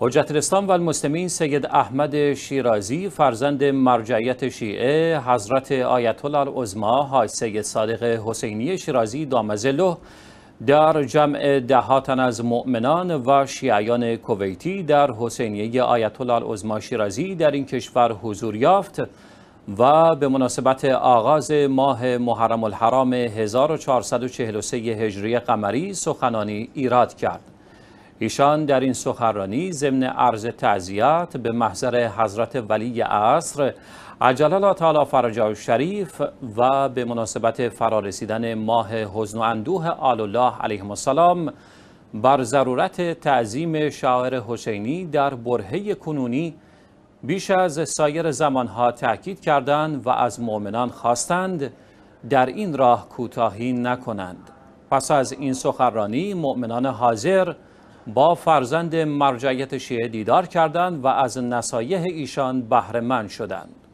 حجت الاسلام و سید احمد شیرازی فرزند مرجعیت شیعه حضرت آیت الله العظما حاج سید صادق حسینی شیرازی دامزلو در جمع دهاتن از مؤمنان و شیعیان کویتی در حسینیه آیت الله العظما شیرازی در این کشور حضور یافت و به مناسبت آغاز ماه محرم الحرام 1443 هجری قمری سخنانی ایراد کرد. ایشان در این سخرانی ضمن عرض تعذیت به محضر حضرت ولی عصر عجلال تعالی فرجا شریف و به مناسبت فرارسیدن ماه حزن و اندوه آل الله علیه السلام بر ضرورت تعظیم شاعر حسینی در برهه کنونی بیش از سایر زمانها تاکید کردند و از مؤمنان خواستند در این راه کوتاهی نکنند پس از این سخرانی مؤمنان حاضر با فرزند مرجعیت شیعه دیدار کردند و از نصایح ایشان بهره مند شدند.